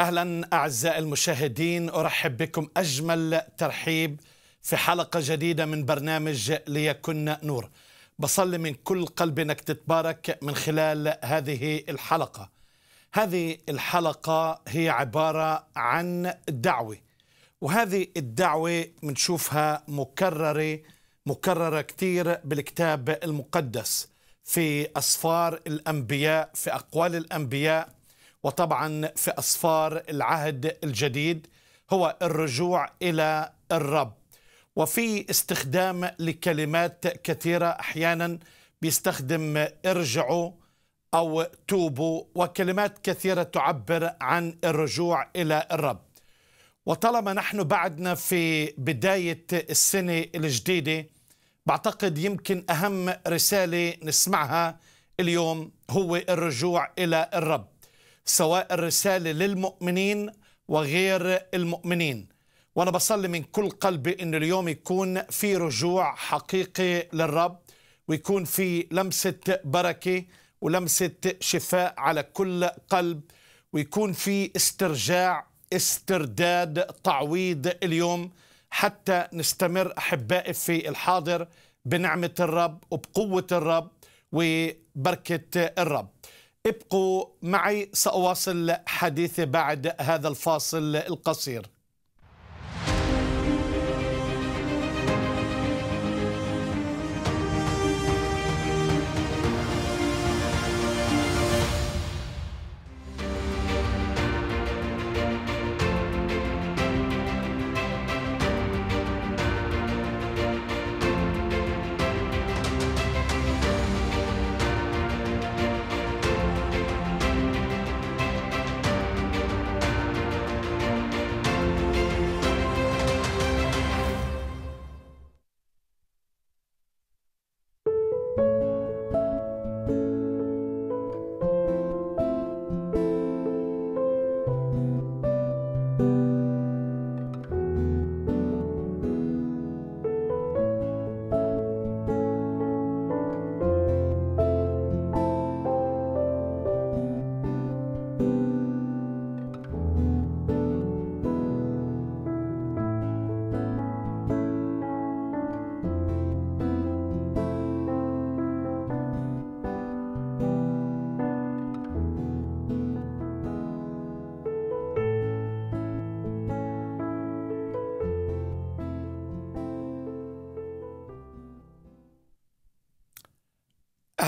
اهلا اعزائي المشاهدين ارحب بكم اجمل ترحيب في حلقه جديده من برنامج ليكن نور بصلي من كل قلب انك تتبارك من خلال هذه الحلقه هذه الحلقه هي عباره عن دعوه وهذه الدعوه بنشوفها مكرره مكرره كثير بالكتاب المقدس في اسفار الانبياء في اقوال الانبياء وطبعا في أصفار العهد الجديد هو الرجوع إلى الرب وفي استخدام لكلمات كثيرة أحيانا بيستخدم ارجعوا أو توبوا وكلمات كثيرة تعبر عن الرجوع إلى الرب وطالما نحن بعدنا في بداية السنة الجديدة بعتقد يمكن أهم رسالة نسمعها اليوم هو الرجوع إلى الرب سواء الرسالة للمؤمنين وغير المؤمنين وأنا بصلي من كل قلبي أن اليوم يكون في رجوع حقيقي للرب ويكون في لمسة بركة ولمسة شفاء على كل قلب ويكون في استرجاع استرداد تعويض اليوم حتى نستمر أحبائي في الحاضر بنعمة الرب وبقوة الرب وبركة الرب ابقوا معي سأواصل حديثي بعد هذا الفاصل القصير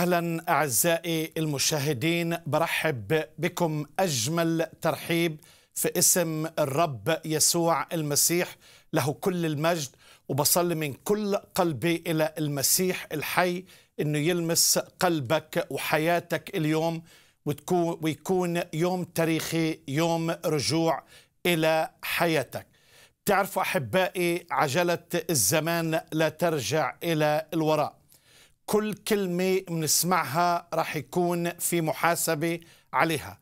اهلا اعزائي المشاهدين برحب بكم اجمل ترحيب في اسم الرب يسوع المسيح له كل المجد وبصلي من كل قلبي الى المسيح الحي انه يلمس قلبك وحياتك اليوم وتكون ويكون يوم تاريخي يوم رجوع الى حياتك تعرفوا احبائي عجله الزمان لا ترجع الى الوراء كل كلمة بنسمعها راح يكون في محاسبة عليها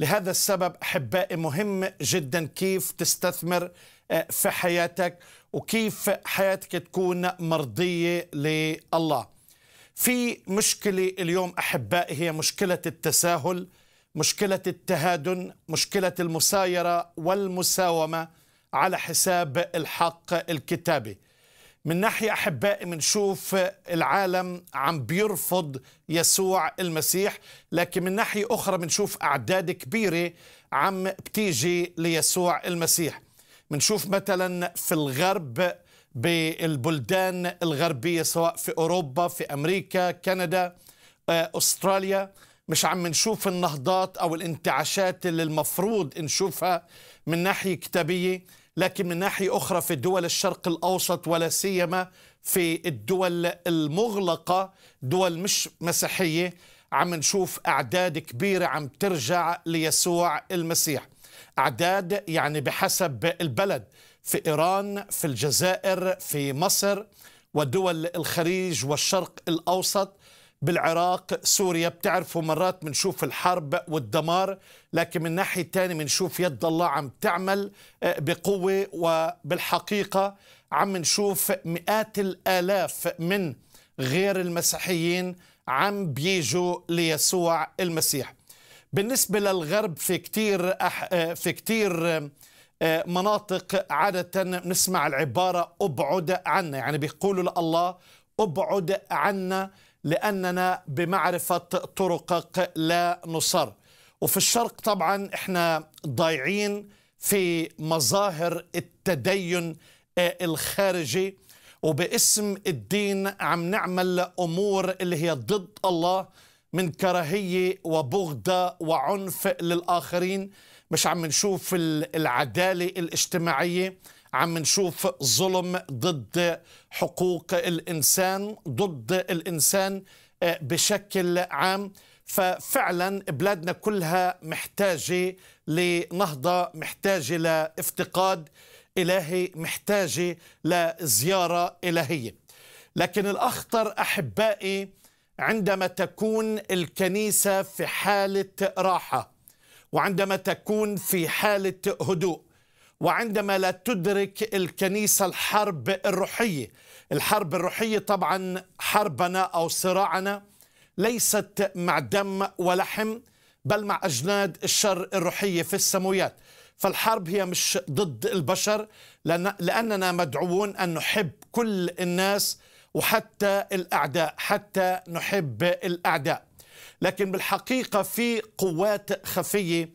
لهذا السبب أحبائي مهم جدا كيف تستثمر آه، في حياتك وكيف حياتك تكون مرضية لله في مشكلة اليوم أحبائي هي مشكلة التساهل مشكلة التهادن مشكلة المسايرة والمساومة على حساب الحق الكتابي من ناحية أحبائي بنشوف العالم عم بيرفض يسوع المسيح لكن من ناحية أخرى بنشوف أعداد كبيرة عم بتيجي ليسوع المسيح بنشوف مثلا في الغرب بالبلدان الغربية سواء في أوروبا في أمريكا كندا آه، أستراليا مش عم نشوف النهضات أو الانتعاشات اللي المفروض نشوفها من ناحية كتابية لكن من ناحية أخرى في دول الشرق الأوسط ولا سيما في الدول المغلقة دول مش مسيحية عم نشوف أعداد كبيرة عم ترجع ليسوع المسيح أعداد يعني بحسب البلد في إيران في الجزائر في مصر ودول الخليج والشرق الأوسط بالعراق سوريا بتعرفوا مرات بنشوف الحرب والدمار لكن من ناحية تانية بنشوف يد الله عم تعمل آه، بقوة وبالحقيقة عم نشوف مئات الآلاف من غير المسيحيين عم بيجوا ليسوع المسيح بالنسبة للغرب في كتير أح... آه، في كتير آه، مناطق عادة نسمع العبارة ابعد عنا يعني بيقولوا لله ابعد عنا لأننا بمعرفة طرقك لا نصر وفي الشرق طبعا احنا ضايعين في مظاهر التدين آه، الخارجي وباسم الدين عم نعمل أمور اللي هي ضد الله من كراهية وبغضة وعنف للآخرين مش عم نشوف العدالة الاجتماعية عم نشوف ظلم ضد حقوق الإنسان ضد الإنسان آه، بشكل عام ففعلا بلادنا كلها محتاجة لنهضة محتاجة لافتقاد إلهي محتاجة لزيارة إلهية لكن الأخطر أحبائي عندما تكون الكنيسة في حالة راحة وعندما تكون في حالة هدوء وعندما لا تدرك الكنيسة الحرب الروحية الحرب الروحية طبعا حربنا أو صراعنا ليست مع دم ولحم بل مع أجناد الشر الروحية في السماويات فالحرب هي مش ضد البشر لأننا مدعوون أن نحب كل الناس وحتى الأعداء حتى نحب الأعداء لكن بالحقيقة في قوات خفية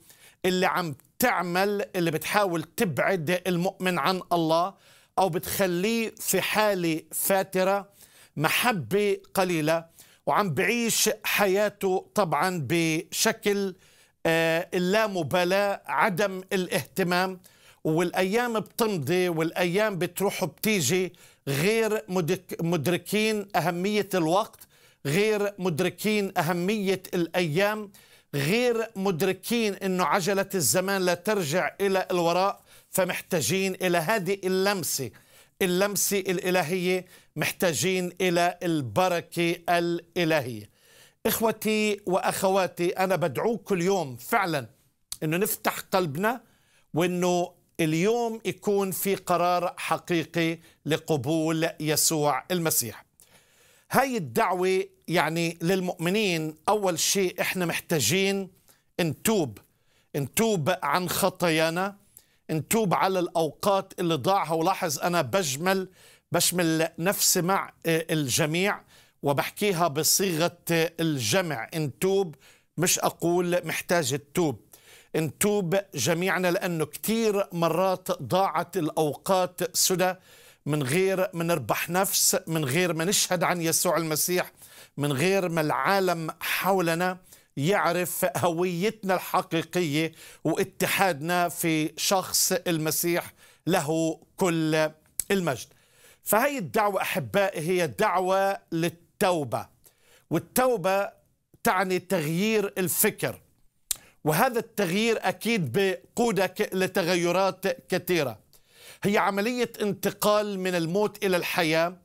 اللي عم تعمل اللي بتحاول تبعد المؤمن عن الله أو بتخليه في حالة فاترة محبة قليلة وعم بعيش حياته طبعا بشكل آه، اللامبالاة عدم الاهتمام والأيام بتمضي والأيام بتروح وبتيجي غير مدركين أهمية الوقت غير مدركين أهمية الأيام غير مدركين انه عجله الزمان لا ترجع الى الوراء فمحتاجين الى هذه اللمسه اللمسه الالهيه محتاجين الى البركه الالهيه اخوتي واخواتي انا بدعوك اليوم فعلا انه نفتح قلبنا وانه اليوم يكون في قرار حقيقي لقبول يسوع المسيح هاي الدعوة يعني للمؤمنين أول شيء إحنا محتاجين نتوب نتوب عن خطايانا نتوب على الأوقات اللي ضاعها ولاحظ أنا بجمل بشمل نفسي مع آه، الجميع وبحكيها بصيغة آه، الجمع نتوب مش أقول محتاج التوب نتوب جميعنا لأنه كتير مرات ضاعت الأوقات سدى من غير ما نربح نفس من غير ما نشهد عن يسوع المسيح من غير ما العالم حولنا يعرف هويتنا الحقيقية واتحادنا في شخص المسيح له كل المجد فهي الدعوة أحبائي هي دعوة للتوبة والتوبة تعني تغيير الفكر وهذا التغيير أكيد بقودك لتغيرات كثيرة هي عملية انتقال من الموت إلى الحياة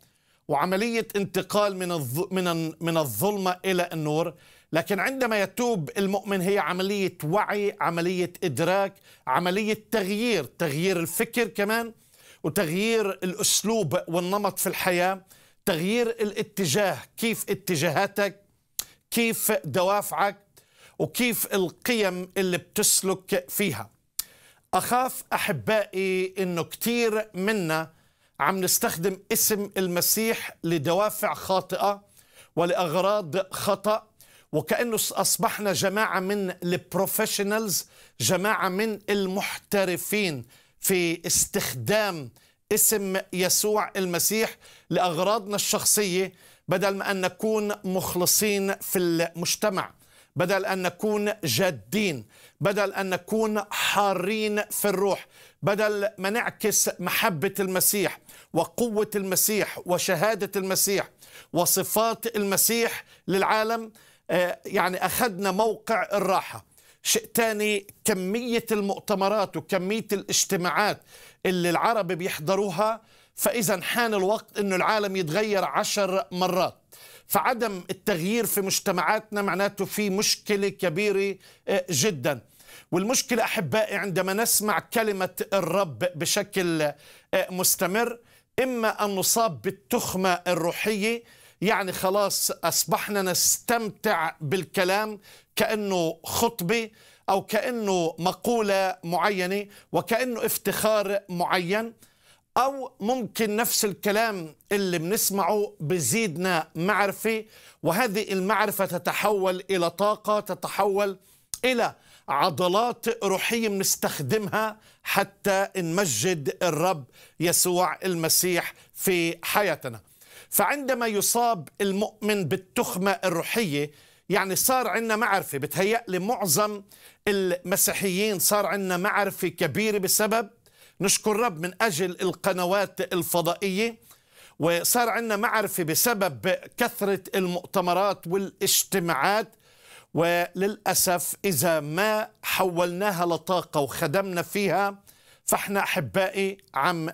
وعملية انتقال من من من الظلمة إلى النور لكن عندما يتوب المؤمن هي عملية وعي عملية إدراك عملية تغيير تغيير الفكر كمان وتغيير الأسلوب والنمط في الحياة تغيير الاتجاه كيف اتجاهاتك كيف دوافعك وكيف القيم اللي بتسلك فيها أخاف أحبائي أنه كتير منا عم نستخدم اسم المسيح لدوافع خاطئة ولأغراض خطأ وكأنه أصبحنا جماعة من البروفيشنالز جماعة من المحترفين في استخدام اسم يسوع المسيح لأغراضنا الشخصية بدل ما أن نكون مخلصين في المجتمع بدل ان نكون جادين بدل ان نكون حارين في الروح بدل ما نعكس محبه المسيح وقوه المسيح وشهاده المسيح وصفات المسيح للعالم آه، يعني اخذنا موقع الراحه شيء ثاني كميه المؤتمرات وكميه الاجتماعات اللي العرب بيحضروها فاذا حان الوقت انه العالم يتغير عشر مرات فعدم التغيير في مجتمعاتنا معناته في مشكله كبيره آه، جدا والمشكله احبائي عندما نسمع كلمه الرب بشكل آه، مستمر اما ان نصاب بالتخمه الروحيه يعني خلاص اصبحنا نستمتع بالكلام كانه خطبه او كانه مقوله معينه وكانه افتخار معين أو ممكن نفس الكلام اللي بنسمعه بزيدنا معرفة وهذه المعرفة تتحول إلى طاقة تتحول إلى عضلات روحية بنستخدمها حتى نمجد الرب يسوع المسيح في حياتنا فعندما يصاب المؤمن بالتخمة الروحية يعني صار عندنا معرفة بتهيأ لمعظم معظم المسيحيين صار عندنا معرفة كبيرة بسبب نشكر رب من أجل القنوات الفضائية وصار عندنا معرفة بسبب كثرة المؤتمرات والاجتماعات وللأسف إذا ما حولناها لطاقة وخدمنا فيها فإحنا أحبائي عم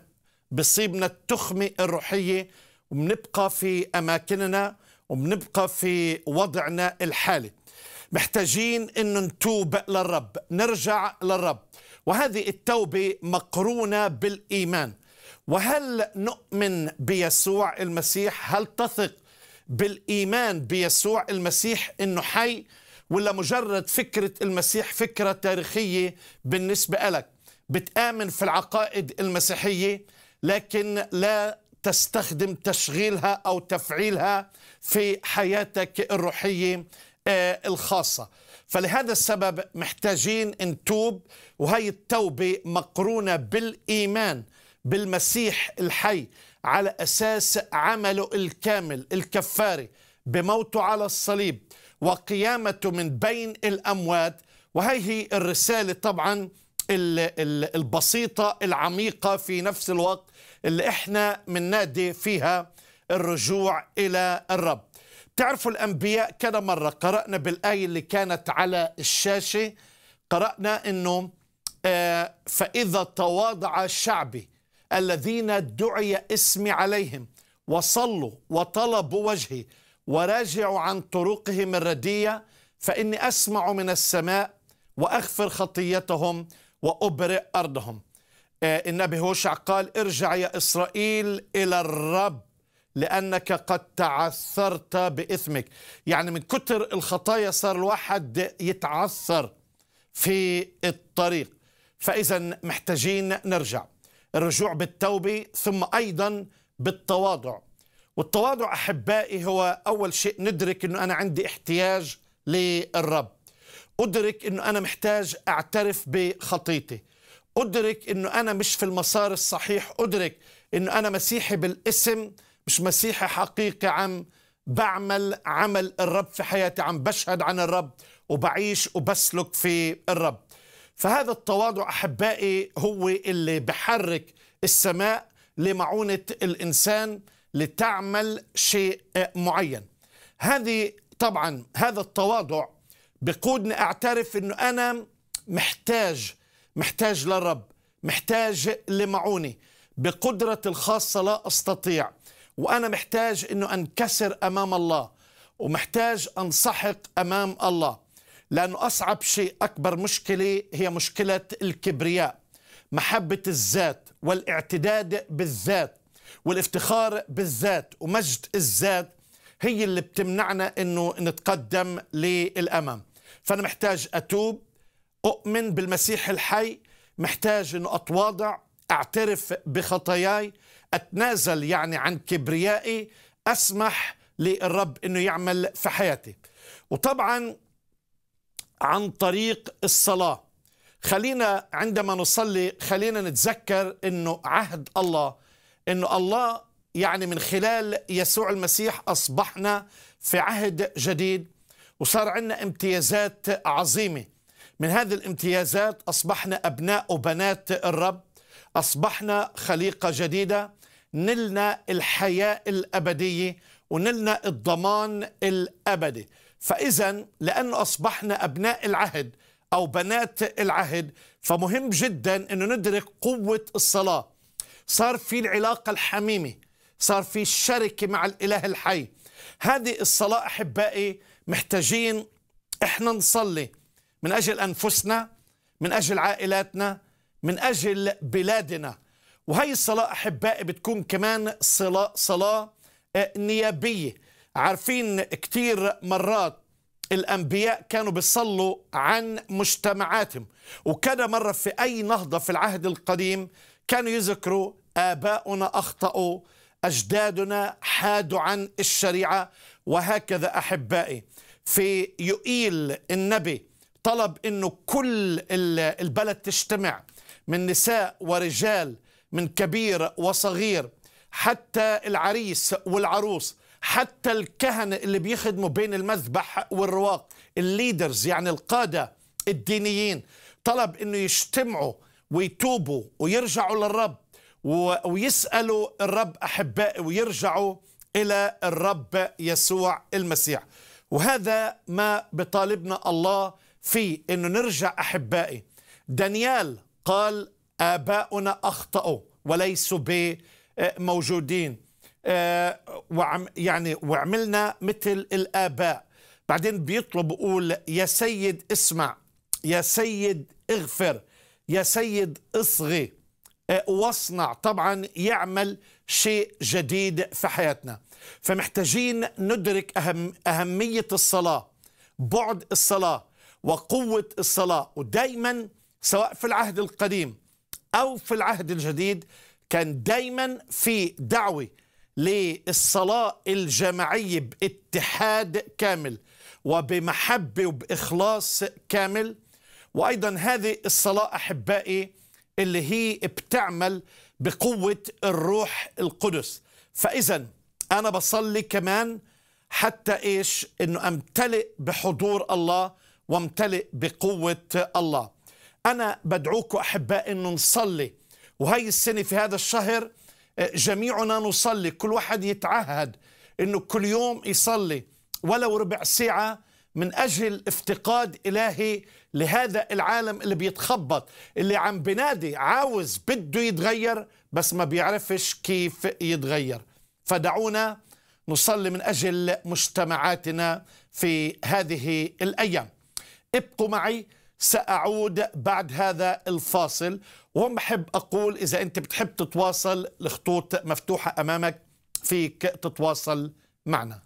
بصيبنا التخمة الروحية وبنبقى في أماكننا وبنبقى في وضعنا الحالي محتاجين أن نتوب للرب نرجع للرب وهذه التوبة مقرونة بالإيمان وهل نؤمن بيسوع المسيح هل تثق بالإيمان بيسوع المسيح أنه حي ولا مجرد فكرة المسيح فكرة تاريخية بالنسبة لك بتآمن في العقائد المسيحية لكن لا تستخدم تشغيلها أو تفعيلها في حياتك الروحية آه، الخاصة فلهذا السبب محتاجين نتوب وهي التوبة مقرونة بالإيمان بالمسيح الحي على أساس عمله الكامل الكفاري بموته على الصليب وقيامته من بين الأموات وهي هي الرسالة طبعا البسيطة العميقة في نفس الوقت اللي احنا من نادي فيها الرجوع إلى الرب تعرفوا الأنبياء كذا مرة قرأنا بالآية اللي كانت على الشاشة قرأنا أنه آه، فإذا تواضع شعبي الذين دعي اسمي عليهم وصلوا وطلبوا وجهي وراجعوا عن طرقهم الردية فإني أسمع من السماء وأغفر خطيتهم وأبرئ أرضهم آه، النبي هوشع قال ارجع يا إسرائيل إلى الرب لأنك قد تعثرت بإثمك يعني من كتر الخطايا صار الواحد يتعثر في الطريق فإذا محتاجين نرجع الرجوع بالتوبة ثم أيضا بالتواضع والتواضع أحبائي هو أول شيء ندرك أنه أنا عندي احتياج للرب أدرك أنه أنا محتاج أعترف بخطيتي أدرك أنه أنا مش في المسار الصحيح أدرك أنه أنا مسيحي بالاسم مش مسيحي حقيقي عم بعمل عمل الرب في حياتي عم بشهد عن الرب وبعيش وبسلك في الرب فهذا التواضع أحبائي هو اللي بحرك السماء لمعونة الإنسان لتعمل شيء معين هذه طبعا هذا التواضع بقودني أعترف أنه أنا محتاج محتاج للرب محتاج لمعونة بقدرة الخاصة لا أستطيع وأنا محتاج أنه أنكسر أمام الله ومحتاج أنسحق أمام الله لأنه أصعب شيء أكبر مشكلة هي مشكلة الكبرياء محبة الذات والاعتداد بالذات والافتخار بالذات ومجد الذات هي اللي بتمنعنا أنه نتقدم للأمام فأنا محتاج أتوب أؤمن بالمسيح الحي محتاج أنه أتواضع أعترف بخطاياي أتنازل يعني عن كبريائي أسمح للرب أنه يعمل في حياتي وطبعا عن طريق الصلاة خلينا عندما نصلي خلينا نتذكر أنه عهد الله أنه الله يعني من خلال يسوع المسيح أصبحنا في عهد جديد وصار عندنا امتيازات عظيمة من هذه الامتيازات أصبحنا أبناء وبنات الرب أصبحنا خليقة جديدة نلنا الحياة الأبدية ونلنا الضمان الأبدي فإذا لأنه أصبحنا أبناء العهد أو بنات العهد فمهم جدا أنه ندرك قوة الصلاة صار في العلاقة الحميمة صار في الشركة مع الإله الحي هذه الصلاة أحبائي محتاجين إحنا نصلي من أجل أنفسنا من أجل عائلاتنا من أجل بلادنا وهي الصلاة أحبائي بتكون كمان صلاة, صلاة آه، نيابية عارفين كتير مرات الأنبياء كانوا بيصلوا عن مجتمعاتهم وكذا مرة في أي نهضة في العهد القديم كانوا يذكروا آباؤنا أخطأوا أجدادنا حادوا عن الشريعة وهكذا أحبائي في يؤيل النبي طلب أنه كل البلد تجتمع من نساء ورجال من كبير وصغير حتى العريس والعروس حتى الكهنة اللي بيخدموا بين المذبح والرواق الليدرز يعني القادة الدينيين طلب انه يجتمعوا ويتوبوا ويرجعوا للرب ويسألوا الرب أحبائي ويرجعوا إلى الرب يسوع المسيح وهذا ما بطالبنا الله فيه أنه نرجع أحبائي دانيال قال آباؤنا أخطأوا وليسوا بموجودين آه، آه، وعم يعني وعملنا مثل الآباء بعدين بيطلب بقول يا سيد اسمع يا سيد اغفر يا سيد اصغي آه، واصنع طبعا يعمل شيء جديد في حياتنا فمحتاجين ندرك أهم أهمية الصلاة بعد الصلاة وقوة الصلاة ودايما سواء في العهد القديم أو في العهد الجديد كان دايما في دعوة للصلاة الجماعية باتحاد كامل وبمحبة وبإخلاص كامل وأيضا هذه الصلاة أحبائي اللي هي بتعمل بقوة الروح القدس فإذا أنا بصلي كمان حتى إيش إنه أمتلئ بحضور الله وامتلئ بقوة الله أنا بدعوك أحباء أن نصلي وهي السنة في هذا الشهر آه، جميعنا نصلي كل واحد يتعهد أنه كل يوم يصلي ولو ربع ساعة من أجل افتقاد إلهي لهذا العالم اللي بيتخبط اللي عم بنادي عاوز بده يتغير بس ما بيعرفش كيف يتغير فدعونا نصلي من أجل مجتمعاتنا في هذه الأيام ابقوا معي سأعود بعد هذا الفاصل بحب أقول إذا أنت بتحب تتواصل الخطوط مفتوحة أمامك فيك تتواصل معنا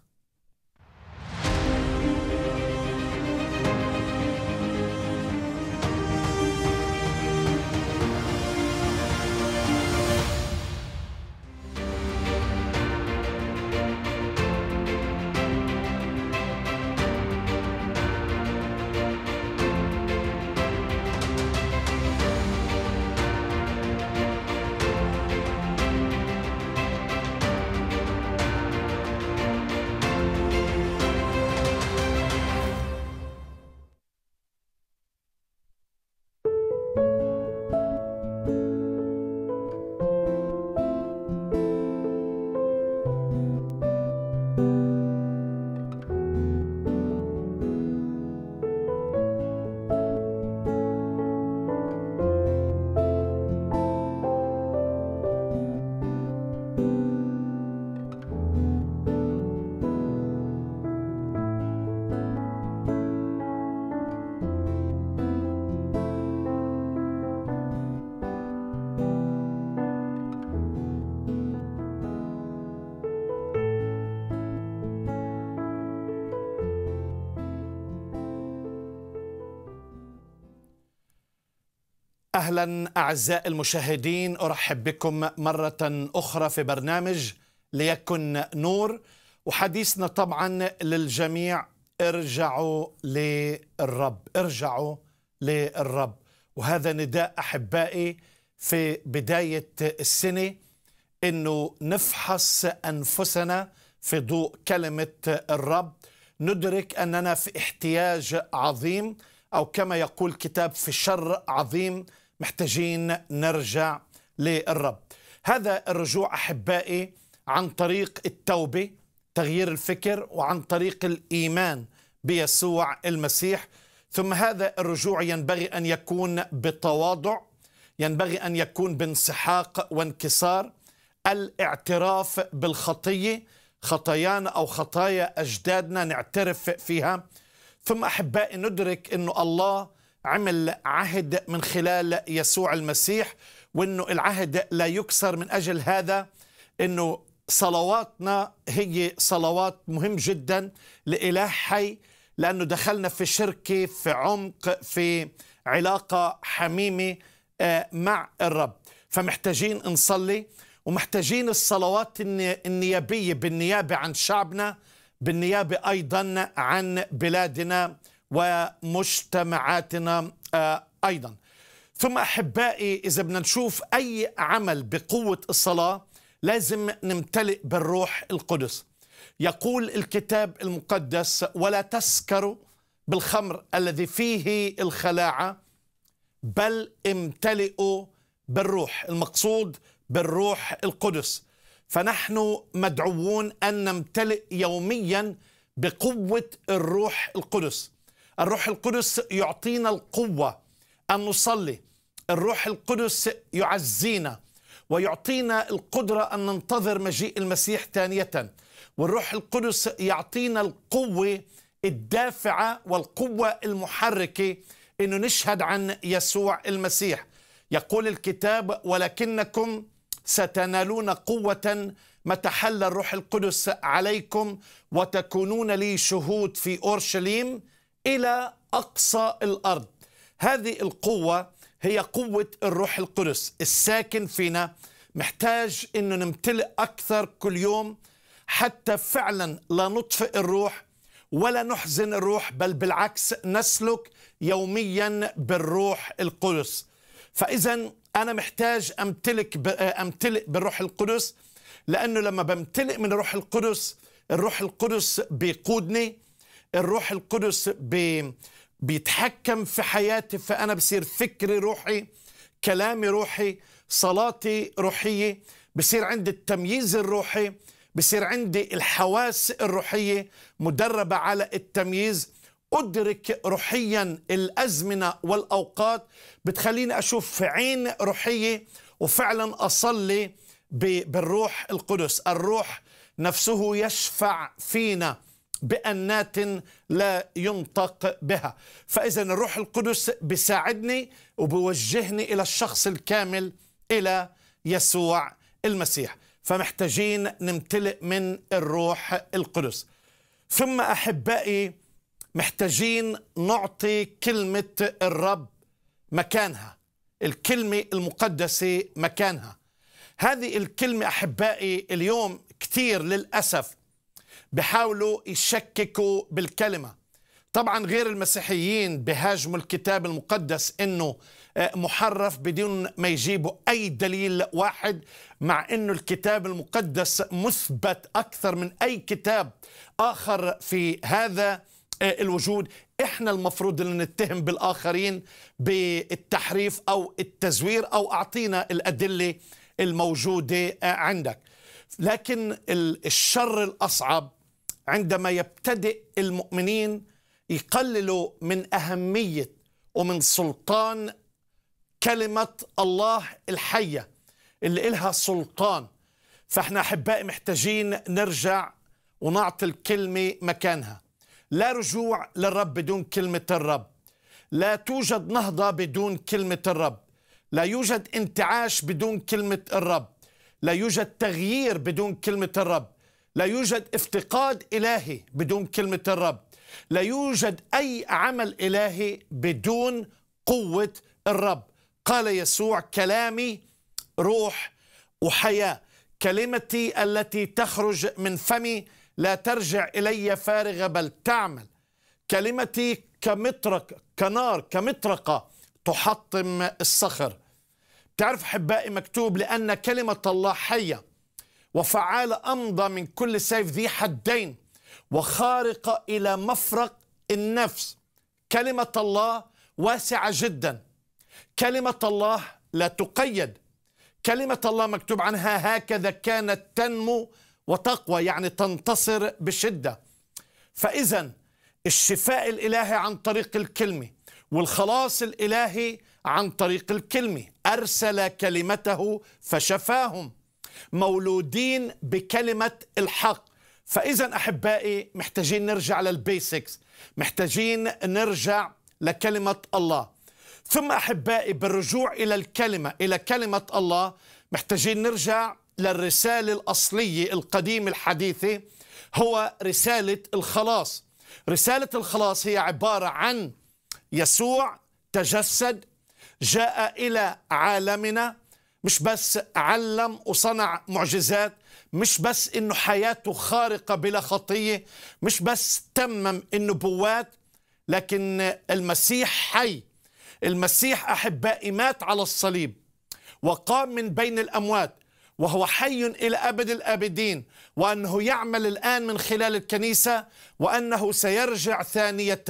أهلا أعزائي المشاهدين أرحب بكم مرة أخرى في برنامج ليكن نور وحديثنا طبعا للجميع ارجعوا للرب ارجعوا للرب وهذا نداء أحبائي في بداية السنة أنه نفحص أنفسنا في ضوء كلمة الرب ندرك أننا في احتياج عظيم أو كما يقول كتاب في شر عظيم محتاجين نرجع للرب هذا الرجوع احبائي عن طريق التوبه تغيير الفكر وعن طريق الايمان بيسوع المسيح ثم هذا الرجوع ينبغي ان يكون بتواضع ينبغي ان يكون بانسحاق وانكسار الاعتراف بالخطيه خطايانا او خطايا اجدادنا نعترف فيها ثم احبائي ندرك انه الله عمل عهد من خلال يسوع المسيح وانه العهد لا يكسر من اجل هذا انه صلواتنا هي صلوات مهم جدا لإله حي لأنه دخلنا في شركة في عمق في علاقة حميمة آه، مع الرب فمحتاجين نصلي ومحتاجين الصلوات النيابية بالنيابة عن شعبنا بالنيابة أيضا عن بلادنا ومجتمعاتنا آه، أيضا ثم أحبائي إذا بدنا نشوف أي عمل بقوة الصلاة لازم نمتلئ بالروح القدس يقول الكتاب المقدس ولا تسكروا بالخمر الذي فيه الخلاعة بل امتلئوا بالروح المقصود بالروح القدس فنحن مدعوون أن نمتلئ يوميا بقوة الروح القدس الروح القدس يعطينا القوة أن نصلي الروح القدس يعزينا ويعطينا القدرة أن ننتظر مجيء المسيح ثانية والروح القدس يعطينا القوة الدافعة والقوة المحركة أنه نشهد عن يسوع المسيح يقول الكتاب ولكنكم ستنالون قوة متى حل الروح القدس عليكم وتكونون لي شهود في أورشليم إلى أقصى الأرض هذه القوة هي قوة الروح القدس الساكن فينا محتاج أنه نمتلئ أكثر كل يوم حتى فعلا لا نطفئ الروح ولا نحزن الروح بل بالعكس نسلك يوميا بالروح القدس فإذا أنا محتاج أمتلك أمتلئ بالروح القدس لأنه لما بمتلئ من الروح القدس الروح القدس بيقودني الروح القدس بي بيتحكم في حياتي فأنا بصير فكري روحي كلامي روحي صلاتي روحية بصير عندي التمييز الروحي بصير عندي الحواس الروحية مدربة على التمييز أدرك روحيا الأزمنة والأوقات بتخليني أشوف في عين روحية وفعلا أصلي بالروح القدس الروح نفسه يشفع فينا بأنات لا ينطق بها فإذا الروح القدس بيساعدني وبوجهني إلى الشخص الكامل إلى يسوع المسيح فمحتاجين نمتلئ من الروح القدس ثم أحبائي محتاجين نعطي كلمة الرب مكانها الكلمة المقدسة مكانها هذه الكلمة أحبائي اليوم كثير للأسف بحاولوا يشككوا بالكلمة طبعا غير المسيحيين بهاجموا الكتاب المقدس انه آه، محرف بدون ما يجيبوا اي دليل واحد مع انه الكتاب المقدس مثبت اكثر من اي كتاب اخر في هذا آه، الوجود احنا المفروض ان نتهم بالاخرين بالتحريف او التزوير او اعطينا الادله الموجوده آه، عندك لكن الشر الاصعب عندما يبتدئ المؤمنين يقللوا من أهمية ومن سلطان كلمة الله الحية اللي إلها سلطان فإحنا أحبائي محتاجين نرجع ونعطي الكلمة مكانها لا رجوع للرب بدون كلمة الرب لا توجد نهضة بدون كلمة الرب لا يوجد انتعاش بدون كلمة الرب لا يوجد تغيير بدون كلمة الرب لا يوجد افتقاد إلهي بدون كلمة الرب لا يوجد أي عمل إلهي بدون قوة الرب قال يسوع كلامي روح وحياة كلمتي التي تخرج من فمي لا ترجع إلي فارغة بل تعمل كلمتي كمطرق كنار كمطرقة تحطم الصخر تعرف حبائي مكتوب لأن كلمة الله حية وفعال أمضى من كل سيف ذي حدين وخارقة إلى مفرق النفس كلمة الله واسعة جدا كلمة الله لا تقيد كلمة الله مكتوب عنها هكذا كانت تنمو وتقوى يعني تنتصر بشدة فإذا الشفاء الإلهي عن طريق الكلمة والخلاص الإلهي عن طريق الكلمة أرسل كلمته فشفاهم مولودين بكلمة الحق فإذا أحبائي محتاجين نرجع للبيسكس محتاجين نرجع لكلمة الله ثم أحبائي بالرجوع إلى الكلمة إلى كلمة الله محتاجين نرجع للرسالة الأصلية القديمة الحديثة هو رسالة الخلاص رسالة الخلاص هي عبارة عن يسوع تجسد جاء إلى عالمنا مش بس علم وصنع معجزات مش بس انه حياته خارقه بلا خطيه مش بس تمم النبوات لكن المسيح حي المسيح احبائي مات على الصليب وقام من بين الاموات وهو حي الى ابد الابدين وانه يعمل الان من خلال الكنيسه وانه سيرجع ثانيه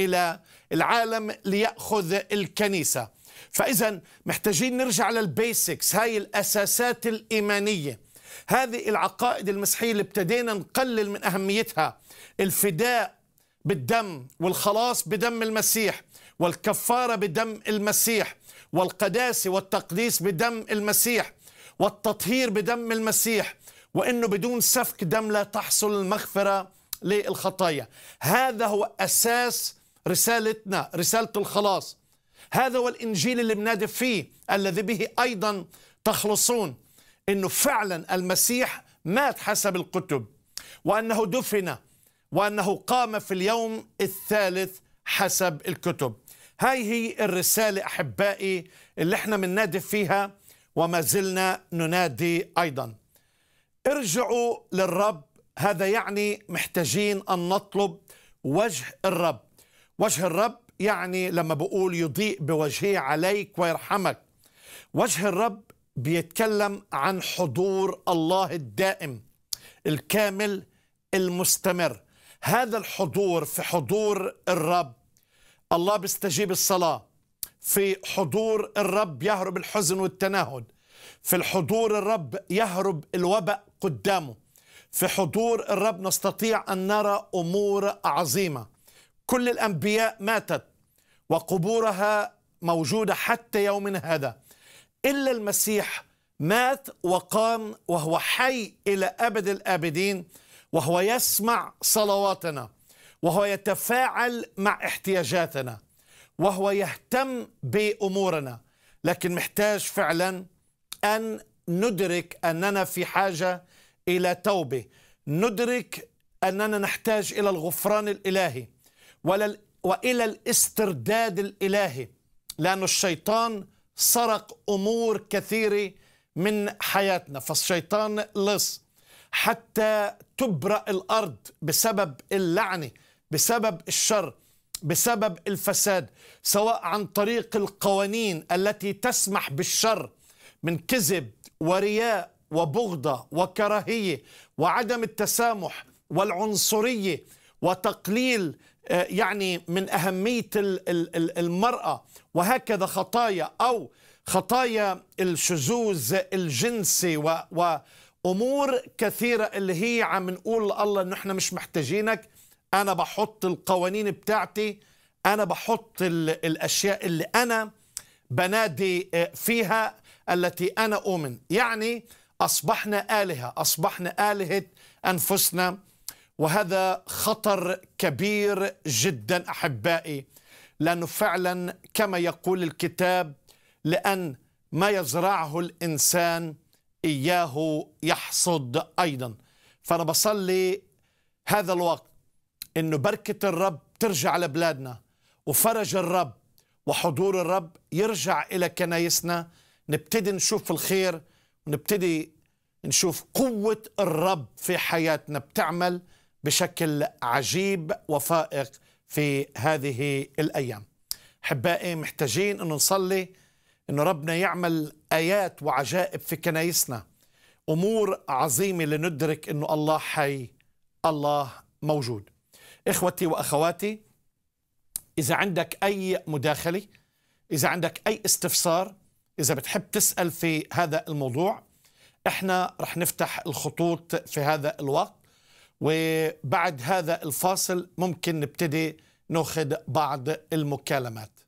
الى العالم لياخذ الكنيسه فإذا محتاجين نرجع للبيسكس هاي الأساسات الإيمانية هذه العقائد المسيحية اللي ابتدينا نقلل من أهميتها الفداء بالدم والخلاص بدم المسيح والكفارة بدم المسيح والقداسة والتقديس بدم المسيح والتطهير بدم المسيح وانه بدون سفك دم لا تحصل المغفره للخطايا هذا هو اساس رسالتنا رساله الخلاص هذا هو الإنجيل اللي بنادف فيه الذي به أيضا تخلصون أنه فعلا المسيح مات حسب الكتب وأنه دفن وأنه قام في اليوم الثالث حسب الكتب هاي هي الرسالة أحبائي اللي احنا بننادف فيها وما زلنا ننادي أيضا ارجعوا للرب هذا يعني محتاجين أن نطلب وجه الرب وجه الرب يعني لما بقول يضيء بوجهه عليك ويرحمك وجه الرب بيتكلم عن حضور الله الدائم الكامل المستمر هذا الحضور في حضور الرب الله بيستجيب الصلاة في حضور الرب يهرب الحزن والتنهد في الحضور الرب يهرب الوباء قدامه في حضور الرب نستطيع أن نرى أمور عظيمة كل الأنبياء ماتت وقبورها موجودة حتى يومنا هذا إلا المسيح مات وقام وهو حي إلى أبد الآبدين وهو يسمع صلواتنا وهو يتفاعل مع احتياجاتنا وهو يهتم بأمورنا لكن محتاج فعلا أن ندرك أننا في حاجة إلى توبة ندرك أننا نحتاج إلى الغفران الإلهي ولا والى الاسترداد الالهي لان الشيطان سرق امور كثيره من حياتنا فالشيطان لص حتى تبرأ الارض بسبب اللعنه بسبب الشر بسبب الفساد سواء عن طريق القوانين التي تسمح بالشر من كذب ورياء وبغضه وكراهيه وعدم التسامح والعنصريه وتقليل آه، يعني من أهمية المرأة وهكذا خطايا أو خطايا الشذوذ الجنسي وامور كثيره اللي هي عم نقول الله انه احنا مش محتاجينك انا بحط القوانين بتاعتي انا بحط الاشياء اللي انا بنادي آه، فيها التي انا اؤمن يعني اصبحنا الهه اصبحنا الهه انفسنا وهذا خطر كبير جدا احبائي لانه فعلا كما يقول الكتاب لان ما يزرعه الانسان اياه يحصد ايضا فانا بصلي هذا الوقت انه بركه الرب ترجع لبلادنا وفرج الرب وحضور الرب يرجع الى كنايسنا نبتدي نشوف الخير ونبتدي نشوف قوه الرب في حياتنا بتعمل بشكل عجيب وفائق في هذه الأيام حبائي محتاجين أنه نصلي أنه ربنا يعمل آيات وعجائب في كنايسنا أمور عظيمة لندرك أنه الله حي الله موجود إخوتي وأخواتي إذا عندك أي مداخلة إذا عندك أي استفسار إذا بتحب تسأل في هذا الموضوع إحنا رح نفتح الخطوط في هذا الوقت وبعد هذا الفاصل ممكن نبتدي ناخذ بعض المكالمات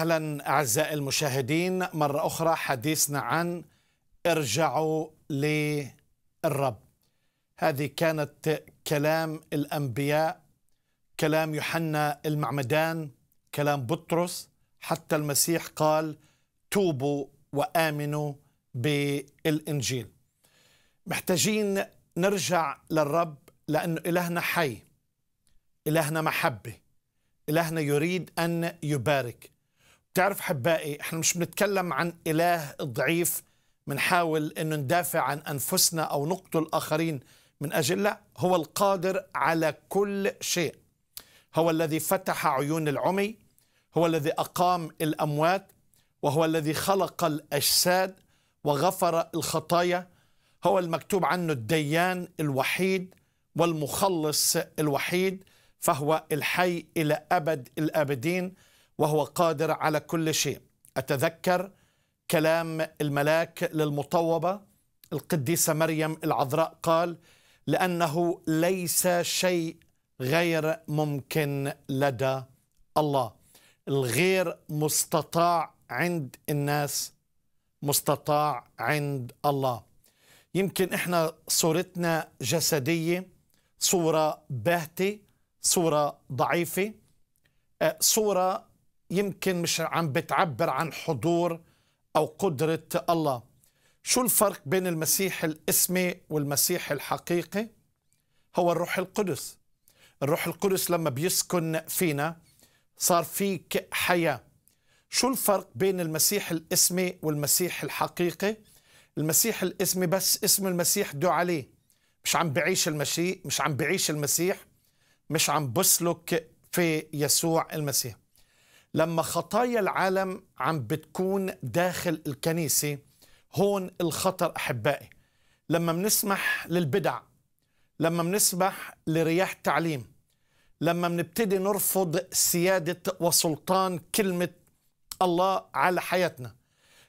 أهلا أعزائي المشاهدين مرة أخرى حديثنا عن ارجعوا للرب هذه كانت كلام الأنبياء كلام يوحنا المعمدان كلام بطرس حتى المسيح قال توبوا وآمنوا بالإنجيل محتاجين نرجع للرب لأنه إلهنا حي إلهنا محبة إلهنا يريد أن يبارك تعرف حبائي احنا مش بنتكلم عن إله ضعيف بنحاول أنه ندافع عن أنفسنا أو نقتل آخرين من أجل لا هو القادر على كل شيء هو الذي فتح عيون العمي هو الذي أقام الأموات وهو الذي خلق الأجساد وغفر الخطايا هو المكتوب عنه الديان الوحيد والمخلص الوحيد فهو الحي إلى أبد الآبدين وهو قادر على كل شيء أتذكر كلام الملاك للمطوبة القديسة مريم العذراء قال لأنه ليس شيء غير ممكن لدى الله الغير مستطاع عند الناس مستطاع عند الله يمكن احنا صورتنا جسديه صوره باهته صوره ضعيفه أه، صوره يمكن مش عم بتعبر عن حضور أو قدرة الله شو الفرق بين المسيح الاسمي والمسيح الحقيقي هو الروح القدس الروح القدس لما بيسكن فينا صار فيك حياة شو الفرق بين المسيح الاسمي والمسيح الحقيقي المسيح الاسمي بس اسم المسيح دو عليه مش عم بعيش المشي مش عم بعيش المسيح مش عم بسلك في يسوع المسيح لما خطايا العالم عم بتكون داخل الكنيسة هون الخطر أحبائي لما منسمح للبدع لما منسمح لرياح تعليم لما منبتدي نرفض سيادة وسلطان كلمة الله على حياتنا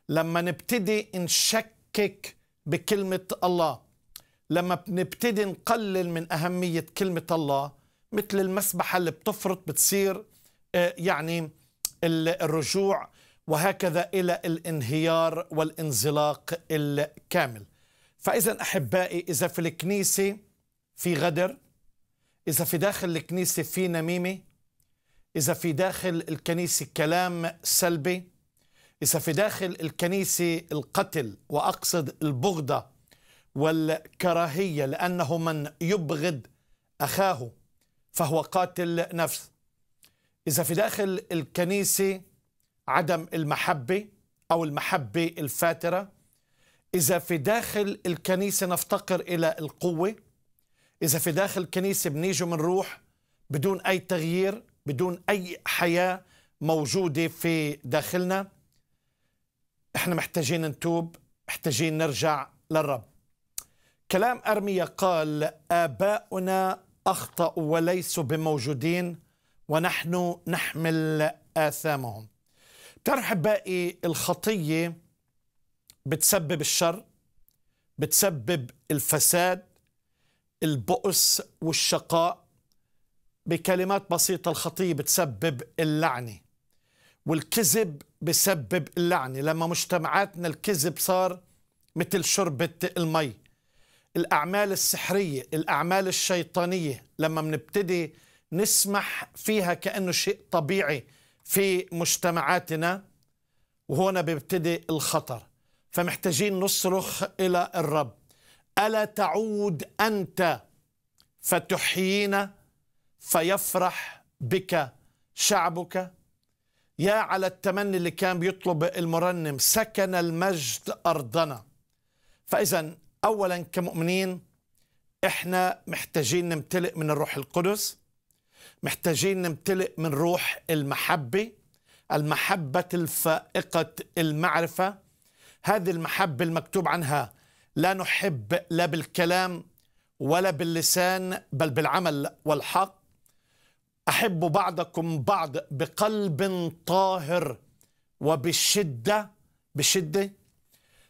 لما نبتدي نشكك بكلمة الله لما بنبتدي نقلل من أهمية كلمة الله مثل المسبحة اللي بتفرط بتصير آه، يعني الرجوع وهكذا الى الانهيار والانزلاق الكامل فاذا احبائي اذا في الكنيسه في غدر اذا في داخل الكنيسه في نميمه اذا في داخل الكنيسه كلام سلبي اذا في داخل الكنيسه القتل واقصد البغضه والكراهيه لانه من يبغض اخاه فهو قاتل نفس إذا في داخل الكنيسة عدم المحبة أو المحبة الفاترة إذا في داخل الكنيسة نفتقر إلى القوة إذا في داخل الكنيسة بنيجي روح بدون أي تغيير بدون أي حياة موجودة في داخلنا إحنا محتاجين نتوب محتاجين نرجع للرب كلام أرميا قال آباؤنا أخطأوا وليسوا بموجودين ونحن نحمل آثامهم بتعرف باقي الخطية بتسبب الشر بتسبب الفساد البؤس والشقاء بكلمات بسيطة الخطية بتسبب اللعنة والكذب بسبب اللعنة لما مجتمعاتنا الكذب صار مثل شربة المي الأعمال السحرية الأعمال الشيطانية لما بنبتدي نسمح فيها كأنه شيء طبيعي في مجتمعاتنا وهنا بيبتدي الخطر فمحتاجين نصرخ إلى الرب ألا تعود أنت فتحيينا فيفرح بك شعبك يا على التمني اللي كان بيطلب المرنم سكن المجد أرضنا فإذا أولا كمؤمنين إحنا محتاجين نمتلئ من الروح القدس محتاجين نمتلئ من روح المحبة المحبة الفائقة المعرفة هذه المحبة المكتوب عنها لا نحب لا بالكلام ولا باللسان بل بالعمل والحق أحب بعضكم بعض بقلب طاهر وبشده بشدة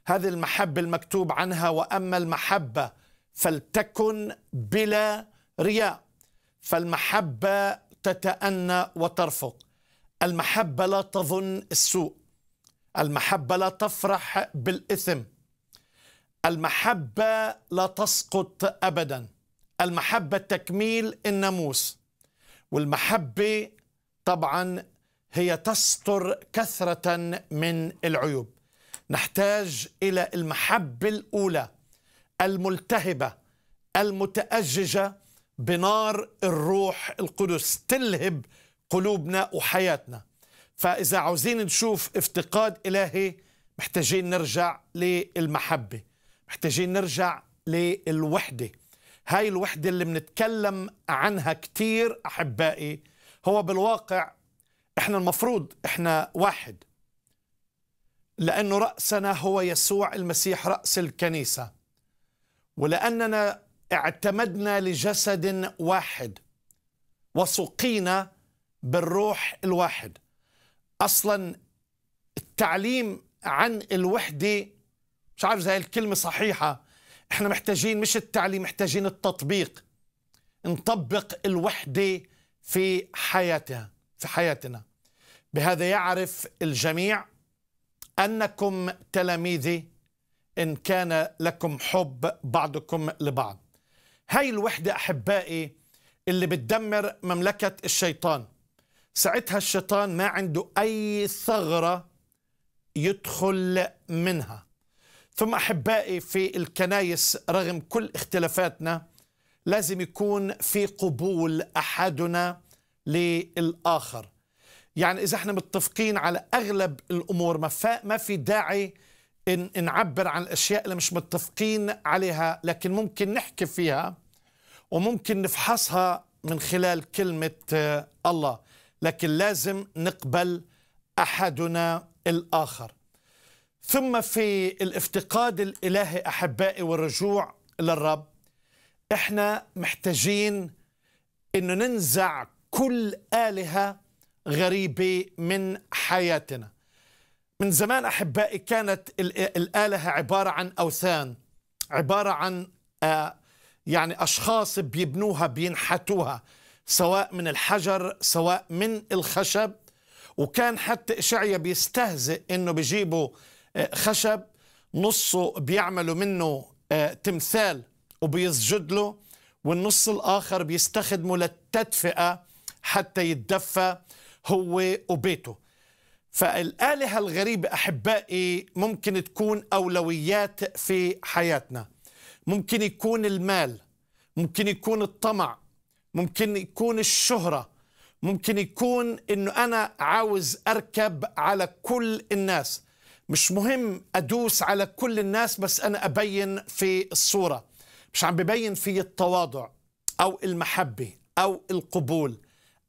هذه المحبة المكتوب عنها وأما المحبة فلتكن بلا رياء فالمحبة تتأنى وترفق المحبة لا تظن السوء المحبة لا تفرح بالإثم المحبة لا تسقط أبدا المحبة تكميل الناموس والمحبة طبعا هي تستر كثرة من العيوب نحتاج إلى المحبة الأولى الملتهبة المتأججة بنار الروح القدس تلهب قلوبنا وحياتنا فإذا عاوزين نشوف افتقاد إلهي محتاجين نرجع للمحبة محتاجين نرجع للوحدة هاي الوحدة اللي بنتكلم عنها كتير أحبائي هو بالواقع احنا المفروض احنا واحد لأنه رأسنا هو يسوع المسيح رأس الكنيسة ولأننا اعتمدنا لجسد واحد وسقينا بالروح الواحد اصلا التعليم عن الوحده مش عارف اذا الكلمه صحيحه احنا محتاجين مش التعليم محتاجين التطبيق نطبق الوحده في حياتنا في حياتنا بهذا يعرف الجميع انكم تلاميذي ان كان لكم حب بعضكم لبعض هاي الوحدة أحبائي اللي بتدمر مملكة الشيطان ساعتها الشيطان ما عنده أي ثغرة يدخل منها ثم أحبائي في الكنايس رغم كل اختلافاتنا لازم يكون في قبول أحدنا للآخر يعني إذا احنا متفقين على أغلب الأمور ما في داعي إن نعبر عن الأشياء اللي مش متفقين عليها لكن ممكن نحكي فيها وممكن نفحصها من خلال كلمة آه، الله لكن لازم نقبل أحدنا الآخر ثم في الافتقاد الإلهي أحبائي والرجوع للرب احنا محتاجين انه ننزع كل آلهة غريبة من حياتنا من زمان أحبائي كانت الآلهة عبارة عن أوثان عبارة عن آه، يعني أشخاص بيبنوها بينحتوها سواء من الحجر سواء من الخشب وكان حتى إشعيا بيستهزئ إنه بيجيبوا آه، خشب نصه بيعملوا منه آه، تمثال وبيسجد له والنص الآخر بيستخدمه للتدفئة حتى يتدفى هو وبيته فالآلهة الغريبة أحبائي ممكن تكون أولويات في حياتنا ممكن يكون المال ممكن يكون الطمع ممكن يكون الشهرة ممكن يكون انه انا عاوز اركب على كل الناس مش مهم ادوس على كل الناس بس انا ابين في الصورة مش عم ببين في التواضع او المحبة او القبول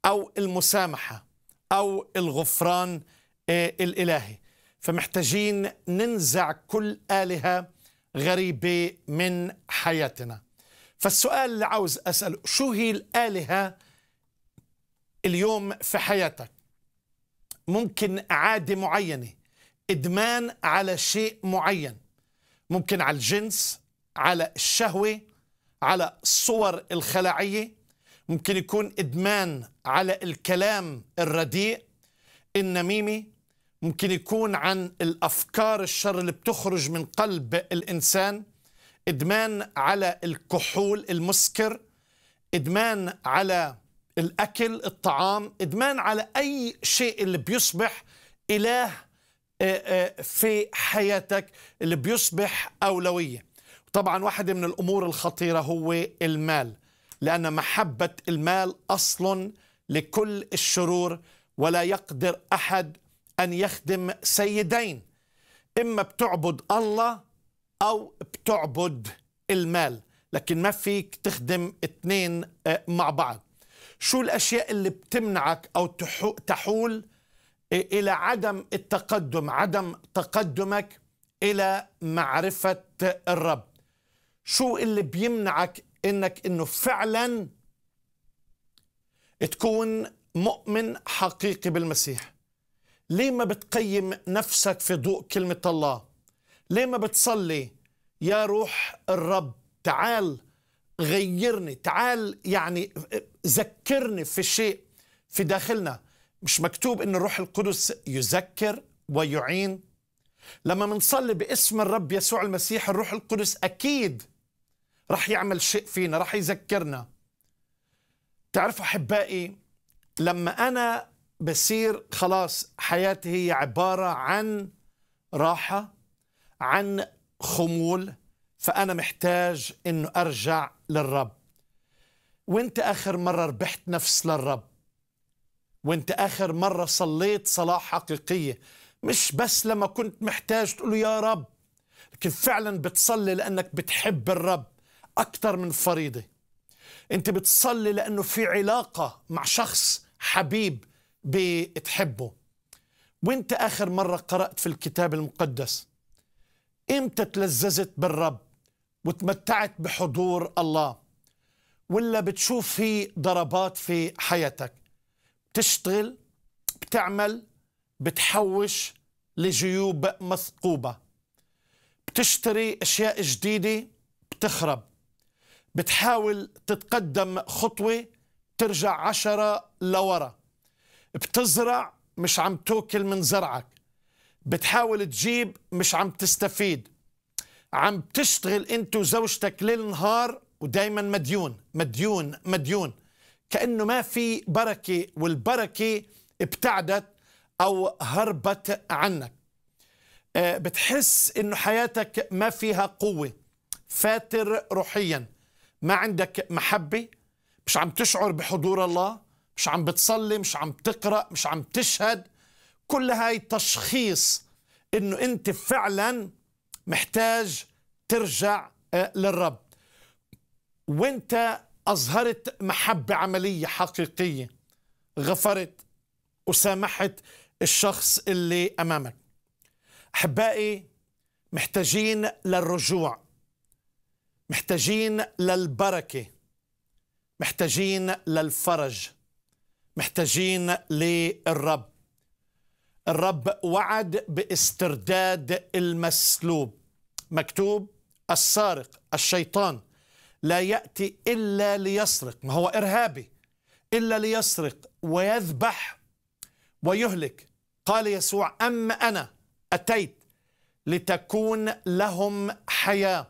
او المسامحة او الغفران آه، الالهي فمحتاجين ننزع كل آلهة غريبة من حياتنا فالسؤال اللي عاوز أسأله شو هي الآلهة اليوم في حياتك ممكن عادة معينة إدمان على شيء معين ممكن على الجنس على الشهوة على الصور الخلاعية ممكن يكون إدمان على الكلام الرديء النميمي ممكن يكون عن الافكار الشر اللي بتخرج من قلب الانسان ادمان على الكحول المسكر ادمان على الاكل الطعام ادمان على اي شيء اللي بيصبح اله في حياتك اللي بيصبح اولويه طبعا واحده من الامور الخطيره هو المال لان محبه المال اصل لكل الشرور ولا يقدر احد أن يخدم سيدين إما بتعبد الله أو بتعبد المال لكن ما فيك تخدم اثنين آه، مع بعض شو الأشياء اللي بتمنعك أو تحول آه، إلى عدم التقدم عدم تقدمك إلى معرفة الرب شو اللي بيمنعك إنك إنه فعلا تكون مؤمن حقيقي بالمسيح ليه ما بتقيم نفسك في ضوء كلمة الله ليه ما بتصلي يا روح الرب تعال غيرني تعال يعني ذكرني في شيء في داخلنا مش مكتوب ان الروح القدس يذكر ويعين لما منصلي باسم الرب يسوع المسيح الروح القدس اكيد رح يعمل شيء فينا رح يذكرنا تعرفوا احبائي لما انا بصير خلاص حياتي هي عبارة عن راحة عن خمول فأنا محتاج أنه أرجع للرب وانت آخر مرة ربحت نفس للرب وانت آخر مرة صليت صلاة حقيقية مش بس لما كنت محتاج تقول يا رب لكن فعلا بتصلي لأنك بتحب الرب أكثر من فريضة انت بتصلي لأنه في علاقة مع شخص حبيب بتحبه وانت آخر مرة قرأت في الكتاب المقدس امتى تلززت بالرب وتمتعت بحضور الله ولا بتشوف في ضربات في حياتك بتشتغل بتعمل بتحوش لجيوب مثقوبة بتشتري أشياء جديدة بتخرب بتحاول تتقدم خطوة ترجع عشرة لورا بتزرع مش عم توكل من زرعك بتحاول تجيب مش عم تستفيد عم تشتغل انت وزوجتك ليل نهار ودايما مديون مديون مديون كأنه ما في بركة والبركة ابتعدت أو هربت عنك آه، بتحس انه حياتك ما فيها قوة فاتر روحيا ما عندك محبة مش عم تشعر بحضور الله مش عم بتصلي مش عم تقرأ مش عم تشهد كل هاي تشخيص انه انت فعلا محتاج ترجع آه، للرب وانت اظهرت محبه عمليه حقيقيه غفرت وسامحت الشخص اللي امامك احبائي محتاجين للرجوع محتاجين للبركه محتاجين للفرج محتاجين للرب الرب وعد باسترداد المسلوب مكتوب السارق الشيطان لا ياتي الا ليسرق ما هو ارهابي الا ليسرق ويذبح ويهلك قال يسوع اما انا اتيت لتكون لهم حياه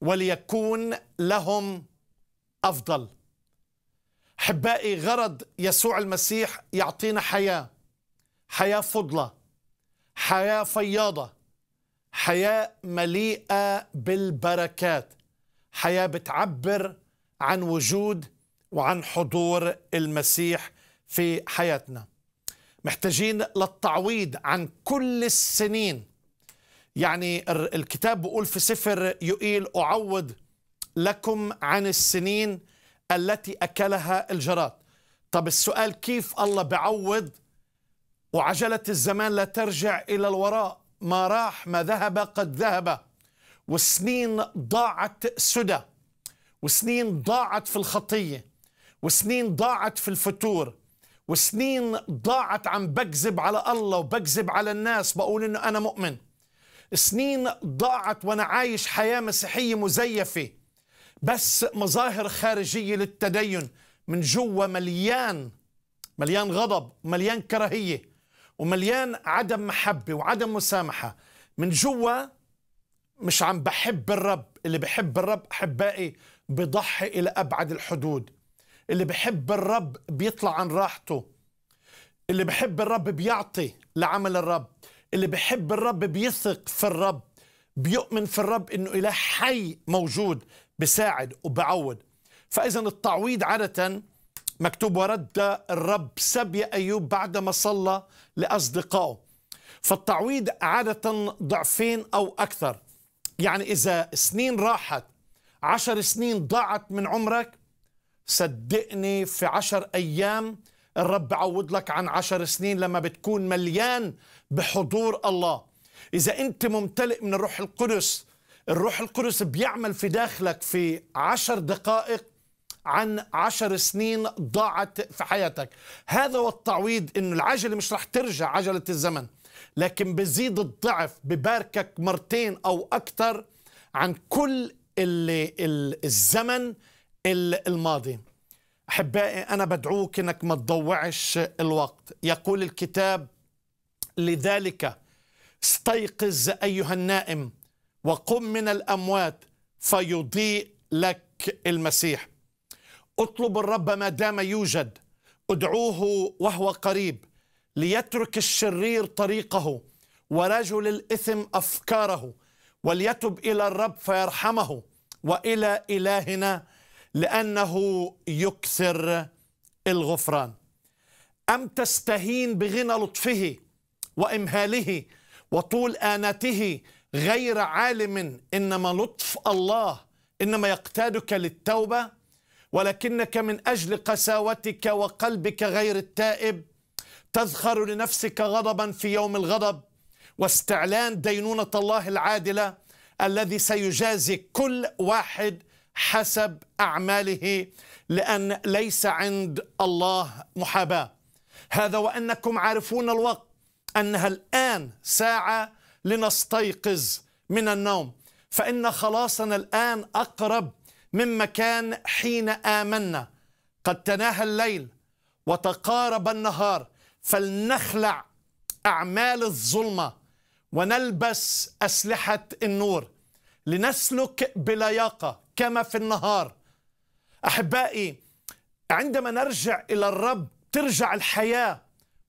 وليكون لهم افضل احبائي غرض يسوع المسيح يعطينا حياه حياه فضله حياه فياضه حياه مليئه بالبركات حياه بتعبر عن وجود وعن حضور المسيح في حياتنا محتاجين للتعويض عن كل السنين يعني الكتاب بيقول في سفر يقيل أعوض لكم عن السنين التي أكلها الجراد طب السؤال كيف الله بعوض وعجلة الزمان لا ترجع إلى الوراء ما راح ما ذهب قد ذهب وسنين ضاعت سدى وسنين ضاعت في الخطية وسنين ضاعت في الفتور وسنين ضاعت عم بكذب على الله وبكذب على الناس بقول انه انا مؤمن سنين ضاعت وانا عايش حياه مسيحيه مزيفه بس مظاهر خارجية للتدين من جوا مليان مليان غضب ومليان كراهية ومليان عدم محبة وعدم مسامحة من جوا مش عم بحب الرب اللي بحب الرب أحبائي بضحي إلى أبعد الحدود اللي بحب الرب بيطلع عن راحته اللي بحب الرب بيعطي لعمل الرب اللي بحب الرب بيثق في الرب بيؤمن في الرب انه اله حي موجود بساعد وبعود فإذا التعويض عادة مكتوب ورد الرب سبي أيوب بعدما صلى لأصدقائه فالتعويض عادة ضعفين أو أكثر يعني إذا سنين راحت عشر سنين ضاعت من عمرك صدقني في عشر أيام الرب بعوض لك عن عشر سنين لما بتكون مليان بحضور الله إذا أنت ممتلئ من الروح القدس الروح القدس بيعمل في داخلك في عشر دقائق عن عشر سنين ضاعت في حياتك هذا هو التعويض انه العجله مش رح ترجع عجله الزمن لكن بزيد الضعف بباركك مرتين او اكثر عن كل اللي الزمن الماضي احبائي انا بدعوك انك ما تضوعش الوقت يقول الكتاب لذلك استيقظ ايها النائم وقم من الأموات فيضيء لك المسيح اطلب الرب ما دام يوجد ادعوه وهو قريب ليترك الشرير طريقه ورجل الإثم أفكاره وليتب إلى الرب فيرحمه وإلى إلهنا لأنه يكثر الغفران أم تستهين بغنى لطفه وإمهاله وطول آناته غير عالم إنما لطف الله إنما يقتادك للتوبة ولكنك من أجل قساوتك وقلبك غير التائب تذخر لنفسك غضبا في يوم الغضب واستعلان دينونة الله العادلة الذي سيجازي كل واحد حسب أعماله لأن ليس عند الله محاباة هذا وأنكم عارفون الوقت أنها الآن ساعة لنستيقظ من النوم فإن خلاصنا الآن أقرب مما كان حين آمنا قد تناهى الليل وتقارب النهار فلنخلع أعمال الظلمة ونلبس أسلحة النور لنسلك بلياقة كما في النهار أحبائي عندما نرجع إلى الرب ترجع الحياة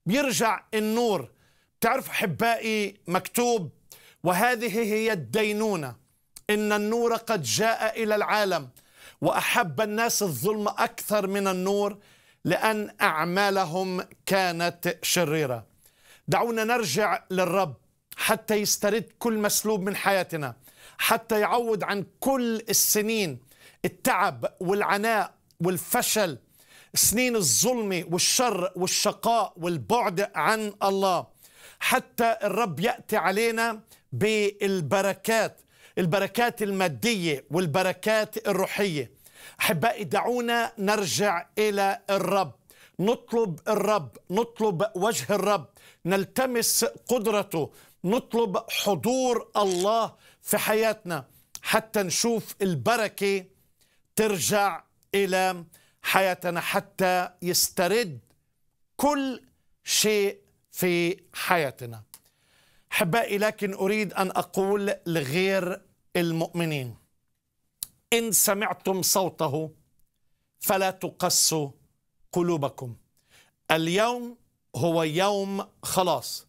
بيرجع النور تعرف احبائي مكتوب وهذه هي الدينونه ان النور قد جاء الى العالم واحب الناس الظلم اكثر من النور لان اعمالهم كانت شريره دعونا نرجع للرب حتى يسترد كل مسلوب من حياتنا حتى يعوض عن كل السنين التعب والعناء والفشل سنين الظلم والشر والشقاء والبعد عن الله حتى الرب ياتي علينا بالبركات البركات الماديه والبركات الروحيه احبائي دعونا نرجع الى الرب نطلب الرب نطلب وجه الرب نلتمس قدرته نطلب حضور الله في حياتنا حتى نشوف البركه ترجع الى حياتنا حتى يسترد كل شيء في حياتنا احبائي لكن اريد ان اقول لغير المؤمنين ان سمعتم صوته فلا تقسوا قلوبكم اليوم هو يوم خلاص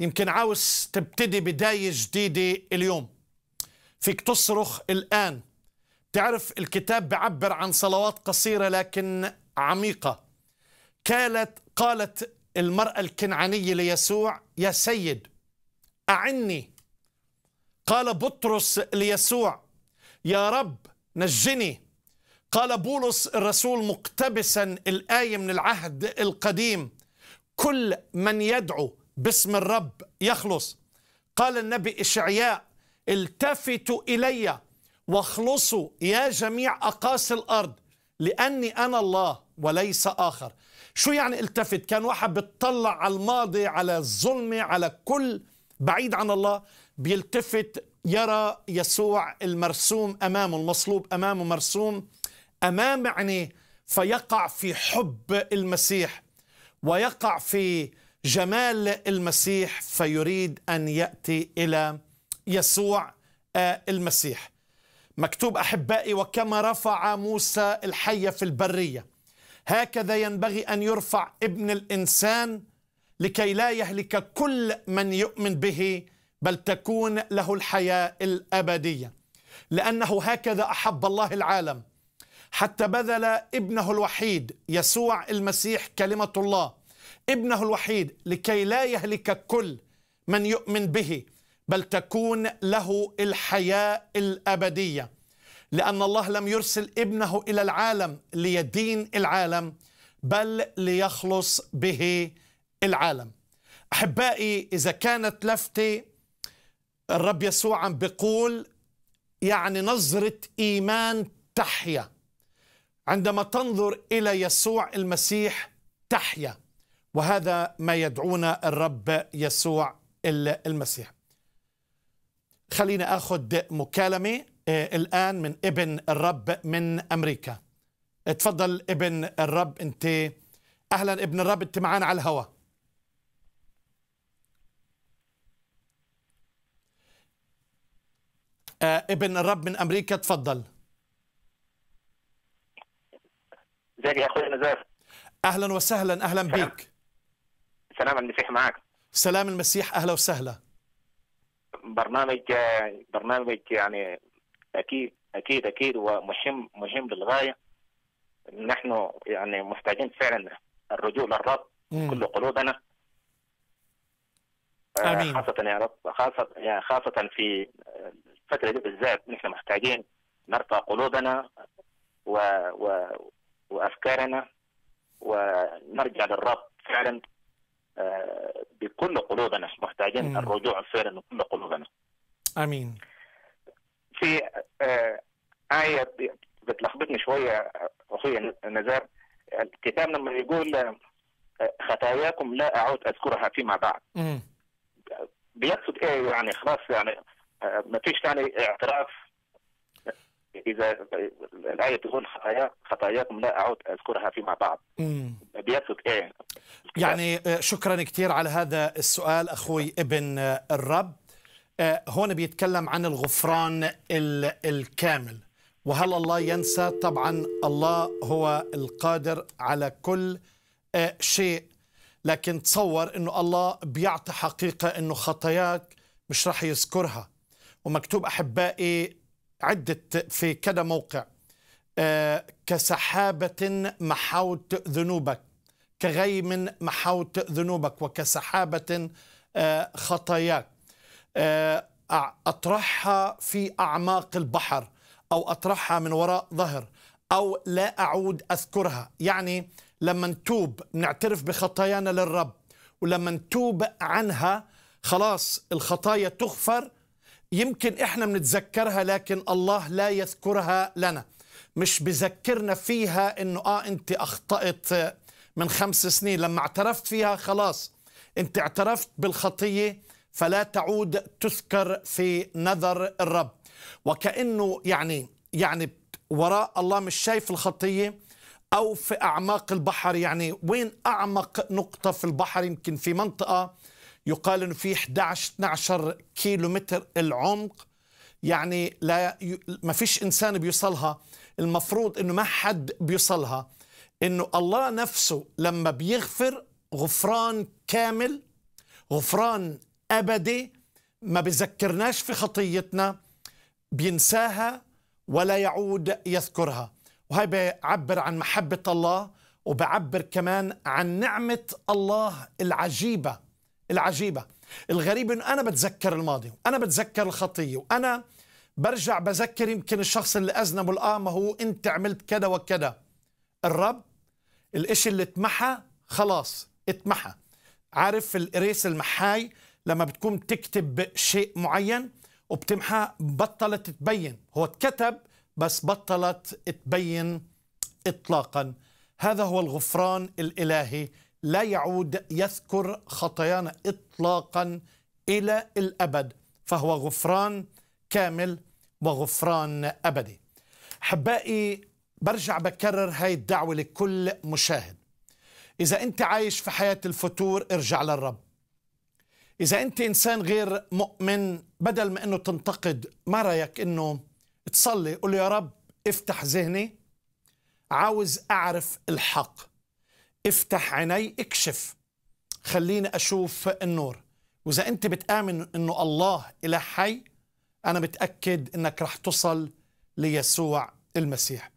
يمكن عاوز تبتدي بدايه جديده اليوم فيك تصرخ الان تعرف الكتاب بعبر عن صلوات قصيره لكن عميقه قالت قالت المرأة الكنعانية ليسوع يا سيد أعني قال بطرس ليسوع يا رب نجني قال بولس الرسول مقتبسا الآية من العهد القديم كل من يدعو باسم الرب يخلص قال النبي إشعياء التفتوا إلي واخلصوا يا جميع أقاصي الأرض لأني أنا الله وليس آخر شو يعني التفت كان واحد بتطلع على الماضي على الظلمة على كل بعيد عن الله بيلتفت يرى يسوع المرسوم أمامه المصلوب أمامه مرسوم أمام عينيه فيقع في حب المسيح ويقع في جمال المسيح فيريد أن يأتي إلى يسوع آه، المسيح مكتوب أحبائي وكما رفع موسى الحية في البرية هكذا ينبغي أن يرفع ابن الإنسان لكي لا يهلك كل من يؤمن به بل تكون له الحياة الأبدية لأنه هكذا أحب الله العالم حتى بذل ابنه الوحيد يسوع المسيح كلمة الله ابنه الوحيد لكي لا يهلك كل من يؤمن به بل تكون له الحياة الأبدية لأن الله لم يرسل ابنه إلى العالم ليدين العالم بل ليخلص به العالم أحبائي إذا كانت لفتة الرب يسوع عم بيقول يعني نظرة إيمان تحيا عندما تنظر إلى يسوع المسيح تحيا وهذا ما يدعونا الرب يسوع المسيح خلينا أخذ مكالمة آه، الآن من ابن الرب من أمريكا تفضل ابن الرب أنت أهلا ابن الرب أنت معانا على الهواء آه، ابن الرب من أمريكا تفضل ازيك يا اخوي نزار اهلا وسهلا اهلا سلام. بك سلام المسيح معك سلام المسيح اهلا وسهلا برنامج آه، برنامج يعني اكيد اكيد اكيد ومهم مهم للغايه نحن يعني محتاجين فعلا الرجوع للرب كل قلوبنا آه، آمين. خاصة يا رب خاصة يعني خاصة في الفترة دي بالذات نحن محتاجين نرفع قلوبنا و... و... وأفكارنا ونرجع للرب فعلا آه، بكل قلوبنا محتاجين الرجوع فعلا بكل قلوبنا آمين في آه، آية بتلخبطني شوية أخوي نزار الكتاب لما يقول آه، خطاياكم لا أعود أذكرها فيما بعد بيقصد إيه يعني خلاص يعني آه، ما فيش يعني اعتراف إذا الآية تقول خطايا خطاياكم لا أعود أذكرها فيما بعد بيقصد إيه يعني شكرا كثير على هذا السؤال أخوي ابن الرب آه، هون بيتكلم عن الغفران الكامل وهل الله ينسى طبعا الله هو القادر على كل آه، شيء لكن تصور انه الله بيعطي حقيقه انه خطاياك مش راح يذكرها ومكتوب احبائي عده في كذا موقع آه، كسحابه محوت ذنوبك كغيم محوت ذنوبك وكسحابه خطاياك آه، اطرحها في اعماق البحر او اطرحها من وراء ظهر او لا اعود اذكرها يعني لما نتوب نعترف بخطايانا للرب ولما نتوب عنها خلاص الخطايا تغفر يمكن احنا بنتذكرها لكن الله لا يذكرها لنا مش بذكرنا فيها انه اه انت اخطأت من خمس سنين لما اعترفت فيها خلاص انت اعترفت بالخطيه فلا تعود تذكر في نظر الرب وكأنه يعني يعني وراء الله مش شايف الخطية أو في أعماق البحر يعني وين أعمق نقطة في البحر يمكن في منطقة يقال أنه في 11 12 كيلو متر العمق يعني لا ما فيش إنسان بيوصلها المفروض أنه ما حد بيوصلها أنه الله نفسه لما بيغفر غفران كامل غفران أبدي ما بذكرناش في خطيتنا بينساها ولا يعود يذكرها وهي بيعبر عن محبة الله وبعبر كمان عن نعمة الله العجيبة العجيبة الغريب انه انا بتذكر الماضي وانا بتذكر الخطيه وانا برجع بذكر يمكن الشخص اللي اذنبه الاه ما هو انت عملت كذا وكذا الرب الاشي اللي اتمحى خلاص اتمحى عارف القريس المحاي لما بتكون تكتب شيء معين وبتمحى بطلت تبين هو اتكتب بس بطلت تبين إطلاقا هذا هو الغفران الإلهي لا يعود يذكر خطايانا إطلاقا إلى الأبد فهو غفران كامل وغفران أبدي حبائي برجع بكرر هاي الدعوة لكل مشاهد إذا أنت عايش في حياة الفتور ارجع للرب إذا أنت إنسان غير مؤمن بدل ما أنه تنتقد ما رأيك أنه تصلي قول يا رب افتح ذهني عاوز أعرف الحق افتح عيني اكشف خليني أشوف النور وإذا أنت بتآمن أنه الله إله حي أنا متأكد أنك رح تصل ليسوع المسيح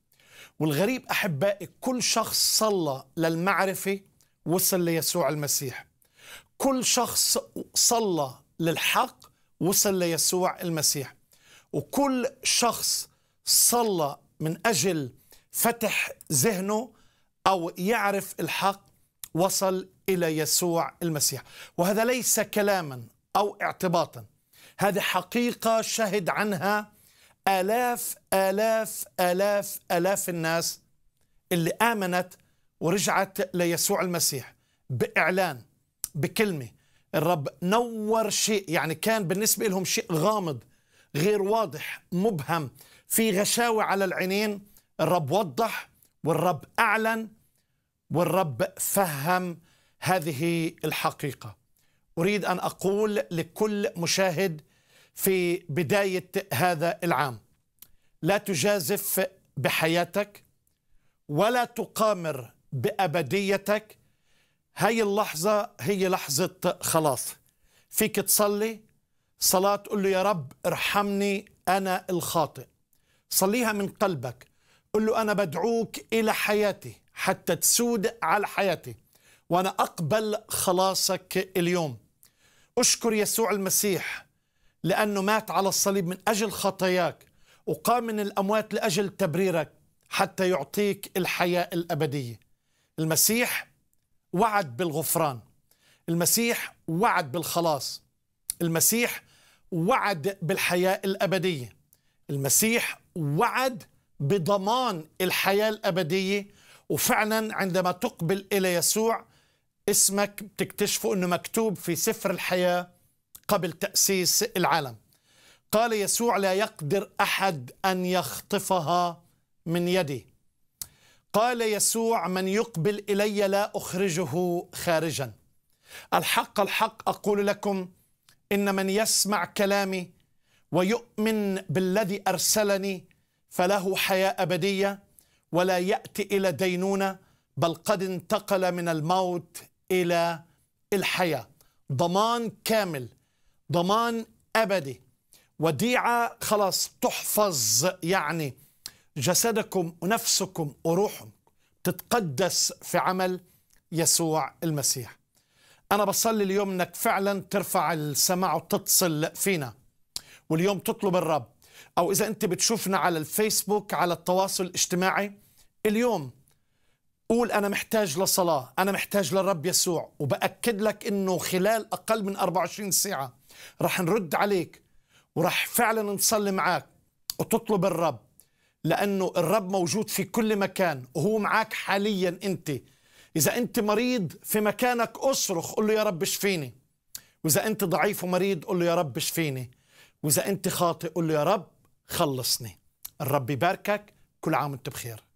والغريب أحبائي كل شخص صلى للمعرفة وصل ليسوع المسيح كل شخص صلى للحق وصل ليسوع المسيح وكل شخص صلى من أجل فتح ذهنه أو يعرف الحق وصل إلى يسوع المسيح وهذا ليس كلاما أو اعتباطا هذه حقيقة شهد عنها آلاف آلاف آلاف آلاف الناس اللي آمنت ورجعت ليسوع المسيح بإعلان بكلمه الرب نور شيء يعني كان بالنسبه لهم شيء غامض غير واضح مبهم في غشاوه على العينين الرب وضح والرب اعلن والرب فهم هذه الحقيقه اريد ان اقول لكل مشاهد في بدايه هذا العام لا تجازف بحياتك ولا تقامر بابديتك هاي اللحظة هي لحظة خلاص فيك تصلي صلاة قل له يا رب ارحمني أنا الخاطئ صليها من قلبك قل له أنا بدعوك إلى حياتي حتى تسود على حياتي وأنا أقبل خلاصك اليوم أشكر يسوع المسيح لأنه مات على الصليب من أجل خطاياك وقام من الأموات لأجل تبريرك حتى يعطيك الحياة الأبدية المسيح وعد بالغفران المسيح وعد بالخلاص المسيح وعد بالحياة الأبدية المسيح وعد بضمان الحياة الأبدية وفعلا عندما تقبل إلى يسوع اسمك بتكتشفه أنه مكتوب في سفر الحياة قبل تأسيس العالم قال يسوع لا يقدر أحد أن يخطفها من يدي قال يسوع من يقبل الي لا اخرجه خارجا الحق الحق اقول لكم ان من يسمع كلامي ويؤمن بالذي ارسلني فله حياه ابديه ولا ياتي الى دينونه بل قد انتقل من الموت الى الحياه ضمان كامل ضمان ابدي وديعه خلاص تحفظ يعني جسدكم ونفسكم وروحكم تتقدس في عمل يسوع المسيح أنا بصلي اليوم أنك فعلا ترفع السماع وتتصل فينا واليوم تطلب الرب أو إذا أنت بتشوفنا على الفيسبوك على التواصل الاجتماعي اليوم قول أنا محتاج لصلاة أنا محتاج للرب يسوع وبأكد لك أنه خلال أقل من 24 ساعة رح نرد عليك ورح فعلا نصلي معاك وتطلب الرب لأنه الرب موجود في كل مكان وهو معك حاليا أنت إذا أنت مريض في مكانك أصرخ قل له يا رب اشفيني وإذا أنت ضعيف ومريض قل له يا رب اشفيني وإذا أنت خاطئ قل له يا رب خلصني الرب يباركك كل عام وانت بخير